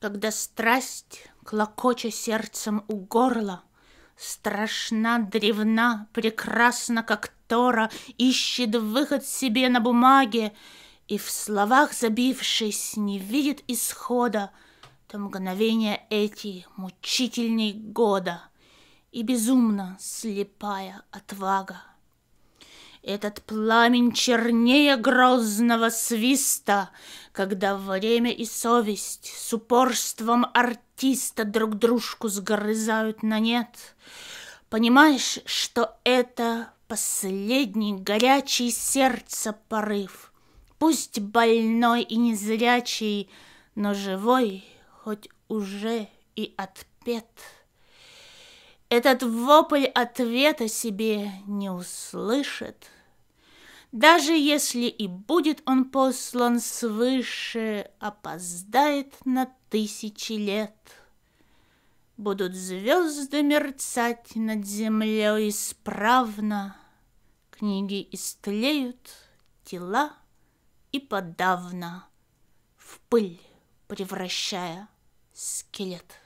Когда страсть, клокоча сердцем у горла, Страшна, древна, прекрасна, как Тора, Ищет выход себе на бумаге, И в словах забившись не видит исхода, То мгновения эти мучительней года И безумно слепая отвага. Этот пламень чернее грозного свиста, Когда время и совесть с упорством артиста Друг дружку сгрызают на нет. Понимаешь, что это последний горячий сердце порыв, Пусть больной и незрячий, но живой, хоть уже и отпет. Этот вопль ответа себе не услышит. Даже если и будет он послан свыше, опоздает на тысячи лет. Будут звезды мерцать над землей исправно, Книги истлеют, тела и подавно В пыль превращая скелет.